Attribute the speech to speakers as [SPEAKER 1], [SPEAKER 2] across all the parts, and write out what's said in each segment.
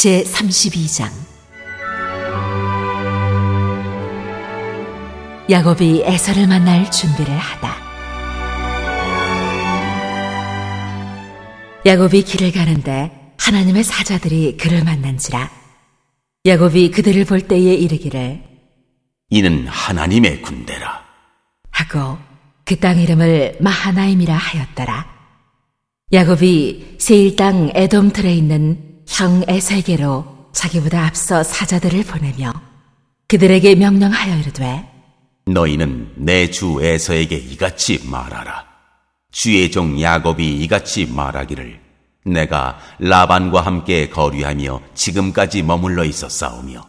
[SPEAKER 1] 제32장 야곱이 에서를 만날 준비를 하다 야곱이 길을 가는데 하나님의 사자들이 그를 만난지라 야곱이 그들을 볼 때에 이르기를
[SPEAKER 2] 이는 하나님의 군대라
[SPEAKER 1] 하고 그 땅 이름을 마하나임이라 하였더라 야곱이 세일 땅 에돔틀에 있는 형에세게로 자기보다 앞서 사자들을 보내며 그들에게 명령하여 이르되
[SPEAKER 2] 너희는 내 주 에서에게 이같이 말하라 주의 종 야곱이 이같이 말하기를 내가 라반과 함께 거류하며 지금까지 머물러 있었사오며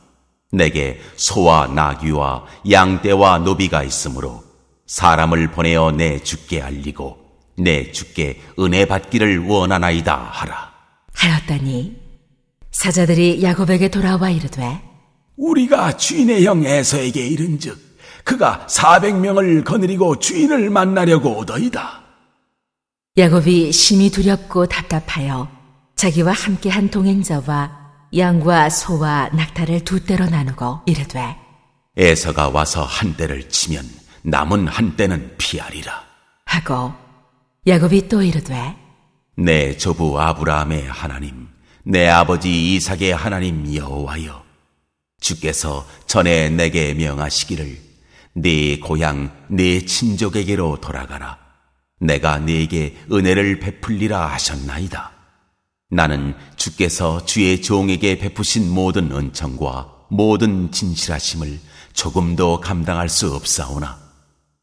[SPEAKER 2] 내게 소와 나귀와 양떼와 노비가 있으므로 사람을 보내어 내 주께 알리고 내 주께 은혜 받기를 원하나이다 하라
[SPEAKER 1] 하였더니 사자들이 야곱에게 돌아와 이르되
[SPEAKER 2] 우리가 주인의 형 에서에게 이른즉 그가 사백 명을 거느리고 주인을 만나려고 오더이다.
[SPEAKER 1] 야곱이 심히 두렵고 답답하여 자기와 함께한 동행자와 양과 소와 낙타를 두 대로 나누고 이르되
[SPEAKER 2] 에서가 와서 한 대를 치면 남은 한 대는 피하리라
[SPEAKER 1] 하고 야곱이 또 이르되
[SPEAKER 2] 내 네, 조부 아브라함의 하나님 내 아버지 이삭의 하나님 여호와여 주께서 전에 내게 명하시기를 네 고향 네 친족에게로 돌아가라 내가 네게 은혜를 베풀리라 하셨나이다 나는 주께서 주의 종에게 베푸신 모든 은총과 모든 진실하심을 조금도 감당할 수 없사오나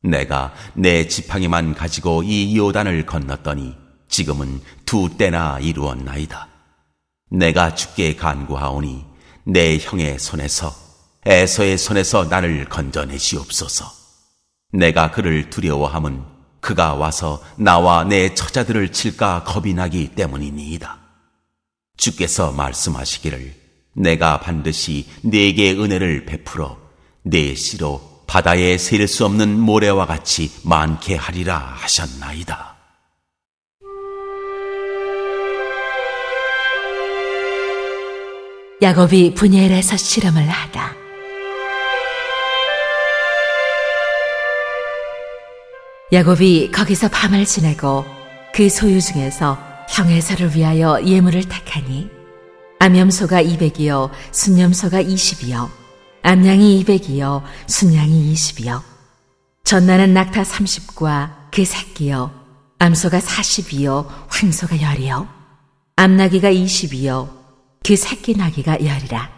[SPEAKER 2] 내가 내 지팡이만 가지고 이 요단을 건넜더니 지금은 두 때나 이루었나이다 내가 죽게 간구하오니 내 형의 손에서 에서의 손에서 나를 건져내시옵소서. 내가 그를 두려워함은 그가 와서 나와 내 처자들을 칠까 겁이 나기 때문이니이다. 주께서 말씀하시기를 내가 반드시 네게 은혜를 베풀어 네 씨로 바다에 세수 없는 모래와 같이 많게 하리라 하셨나이다.
[SPEAKER 1] 야곱이 분야엘에서 실험을 하다. 야곱이 거기서 밤을 지내고 그 소유 중에서 형에서를 위하여 예물을 택하니 암염소가 200이요 순염소가 20이요 암양이 200이요 순양이 20이요 전나는 낙타 30과 그 새끼요 암소가 40이요 황소가 10이요 암나귀가 20이요 그 새끼 나귀가 열이라.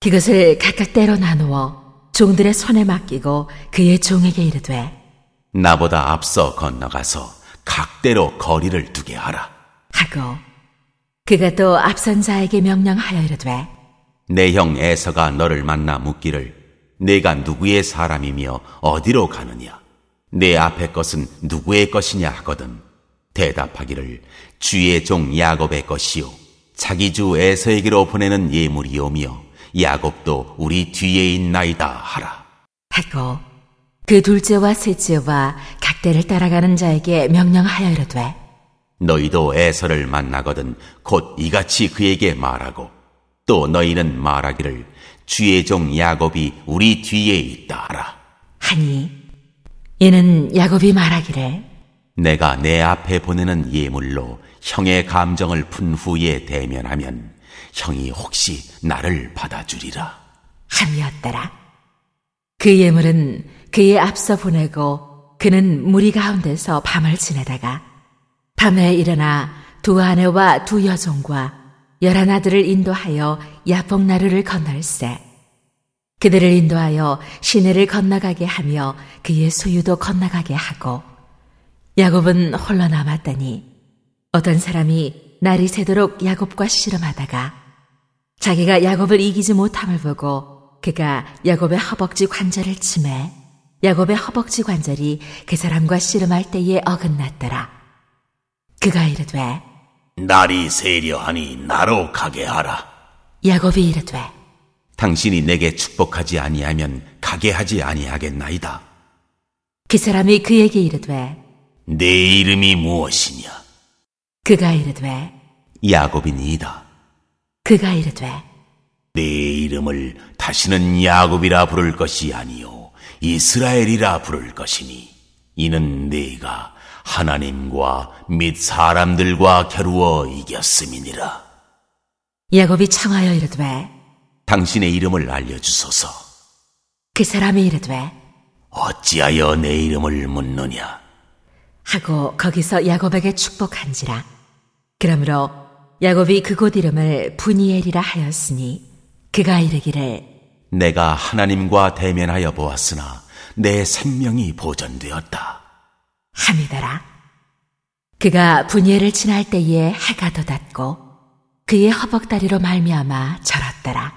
[SPEAKER 1] 그것을 각각 때로 나누어 종들의 손에 맡기고 그의 종에게 이르되
[SPEAKER 2] 나보다 앞서 건너가서 각대로 거리를 두게 하라.
[SPEAKER 1] 하고 그가 또 앞선 자에게 명령하여 이르되
[SPEAKER 2] 내 형 에서가 너를 만나 묻기를 내가 누구의 사람이며 어디로 가느냐 내 앞의 것은 누구의 것이냐 하거든 대답하기를 주의 종 야곱의 것이요 자기 주 에서에게로 보내는 예물이오며 야곱도 우리 뒤에 있나이다 하라.
[SPEAKER 1] 하고 그 둘째와 셋째와 각대를 따라가는 자에게 명령하여 이르되
[SPEAKER 2] 너희도 에서를 만나거든 곧 이같이 그에게 말하고 또 너희는 말하기를 주의 종 야곱이 우리 뒤에 있다
[SPEAKER 1] 하라. 하니 이는 야곱이 말하기를
[SPEAKER 2] 내가 내 앞에 보내는 예물로 형의 감정을 푼 후에 대면하면 형이 혹시 나를 받아주리라. 하미었더라그
[SPEAKER 1] 예물은 그의 앞서 보내고 그는 무리 가운데서 밤을 지내다가 밤에 일어나 두 아내와 두 여종과 열한 아들을 인도하여 야폭나루를 건널세. 그들을 인도하여 시내를 건너가게 하며 그의 소유도 건너가게 하고 야곱은 홀로 남았더니 어떤 사람이 날이 새도록 야곱과 씨름하다가 자기가 야곱을 이기지 못함을 보고 그가 야곱의 허벅지 관절을 치매 야곱의 허벅지 관절이 그 사람과 씨름할 때에 어긋났더라.
[SPEAKER 2] 그가 이르되 날이 세려하니 나로 가게 하라.
[SPEAKER 1] 야곱이 이르되
[SPEAKER 2] 당신이 내게 축복하지 아니하면 가게 하지 아니하겠나이다.
[SPEAKER 1] 그 사람이 그에게 이르되
[SPEAKER 2] 내 이름이 무엇이냐?
[SPEAKER 1] 그가 이르되
[SPEAKER 2] 야곱이니이다.
[SPEAKER 1] 그가 이르되
[SPEAKER 2] 내 이름을 다시는 야곱이라 부를 것이 아니요 이스라엘이라 부를 것이니 이는 네가 하나님과 및 사람들과 겨루어 이겼음이니라.
[SPEAKER 1] 야곱이 청하여 이르되
[SPEAKER 2] 당신의 이름을 알려주소서.
[SPEAKER 1] 그 사람이 이르되
[SPEAKER 2] 어찌하여 내 이름을 묻느냐?
[SPEAKER 1] 하고 거기서 야곱에게 축복한지라. 그러므로 야곱이 그곳 이름을 분이엘이라 하였으니 그가 이르기를
[SPEAKER 2] 내가 하나님과 대면하여 보았으나 내 생명이 보존되었다.
[SPEAKER 1] 하이더라 그가 분이엘을 지날 때에 해가 돋았고 그의 허벅다리로 말미암아 절었더라.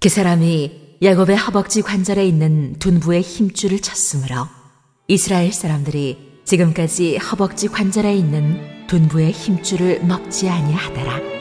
[SPEAKER 1] 그 사람이 야곱의 허벅지 관절에 있는 둔부의 힘줄을 쳤으므로 이스라엘 사람들이 지금까지 허벅지 관절에 있는 둔부의 힘줄을 먹지 아니하더라.